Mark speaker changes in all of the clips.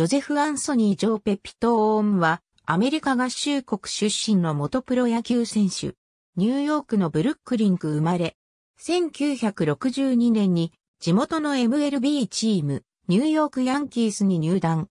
Speaker 1: ジョゼフ・アンソニー・ジョー・ペピトーンは、アメリカ合衆国出身の元プロ野球選手。ニューヨークのブルックリンク生まれ。1962年に地元の MLB チーム、ニューヨークヤンキースに入団。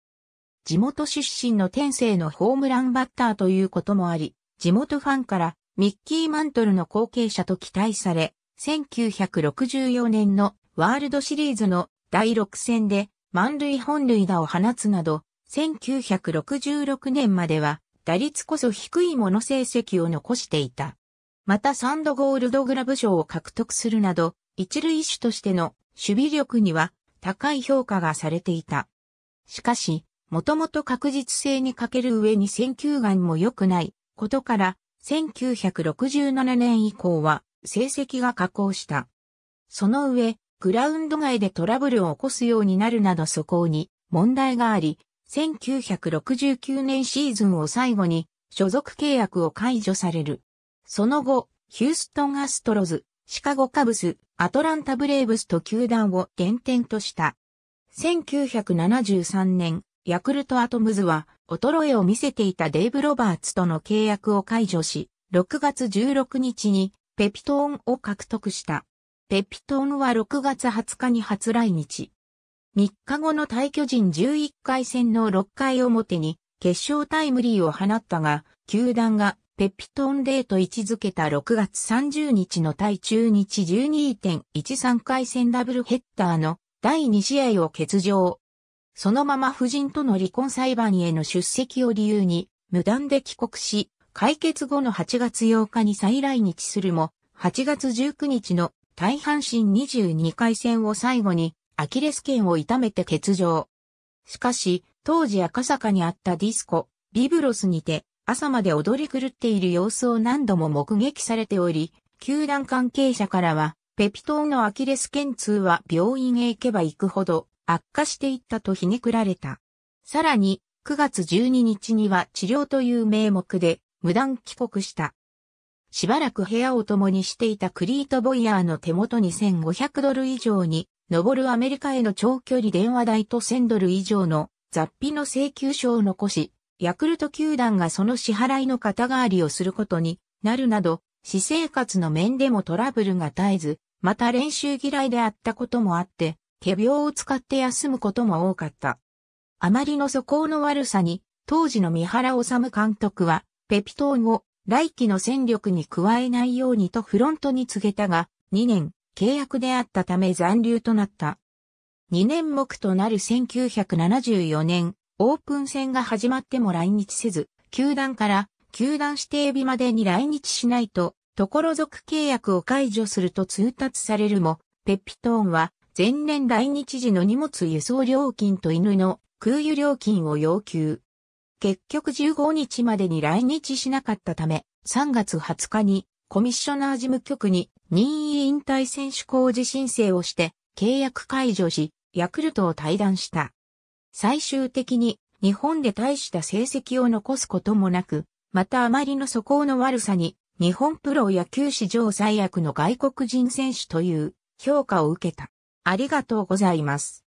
Speaker 1: 地元出身の天性のホームランバッターということもあり、地元ファンからミッキー・マントルの後継者と期待され、1964年のワールドシリーズの第6戦で満塁本塁打を放つなど、1966年までは打率こそ低いもの成績を残していた。またサンドゴールドグラブ賞を獲得するなど、一塁手としての守備力には高い評価がされていた。しかし、もともと確実性に欠ける上に選球眼も良くないことから、1967年以降は成績が下降した。その上、グラウンド外でトラブルを起こすようになるなど素行に問題があり、1969年シーズンを最後に所属契約を解除される。その後、ヒューストンアストロズ、シカゴカブス、アトランタブレーブスと球団を原点とした。1973年、ヤクルトアトムズは衰えを見せていたデイブ・ロバーツとの契約を解除し、6月16日にペピトーンを獲得した。ペピトーンは6月20日に初来日。3日後の対巨人11回戦の6回表に決勝タイムリーを放ったが、球団がペピトーンーと位置づけた6月30日の対中日12.13回戦ダブルヘッダーの第2試合を欠場。そのまま夫人との離婚裁判への出席を理由に無断で帰国し、解決後の8月8日に再来日するも、8月19日の大半身22回戦を最後に、アキレス腱を痛めて欠場。しかし、当時赤坂にあったディスコ、ビブロスにて、朝まで踊り狂っている様子を何度も目撃されており、球団関係者からは、ペピトーのアキレス腱痛は病院へ行けば行くほど悪化していったとひねくられた。さらに、9月12日には治療という名目で無断帰国した。しばらく部屋を共にしていたクリート・ボイヤーの手元に1500ドル以上に上るアメリカへの長距離電話代と1000ドル以上の雑費の請求書を残し、ヤクルト球団がその支払いの肩代わりをすることになるなど、私生活の面でもトラブルが絶えず、また練習嫌いであったこともあって、仮病を使って休むことも多かった。あまりの素行の悪さに、当時の三原治監督は、ペピトーンを来期の戦力に加えないようにとフロントに告げたが、2年契約であったため残留となった。2年目となる1974年、オープン戦が始まっても来日せず、球団から球団指定日までに来日しないと、ところ属契約を解除すると通達されるも、ペッピトーンは前年来日時の荷物輸送料金と犬の空輸料金を要求。結局15日までに来日しなかったため、3月20日にコミッショナー事務局に任意引退選手工事申請をして契約解除し、ヤクルトを退団した。最終的に日本で大した成績を残すこともなく、またあまりの素行の悪さに日本プロ野球史上最悪の外国人選手という評価を受けた。ありがとうございます。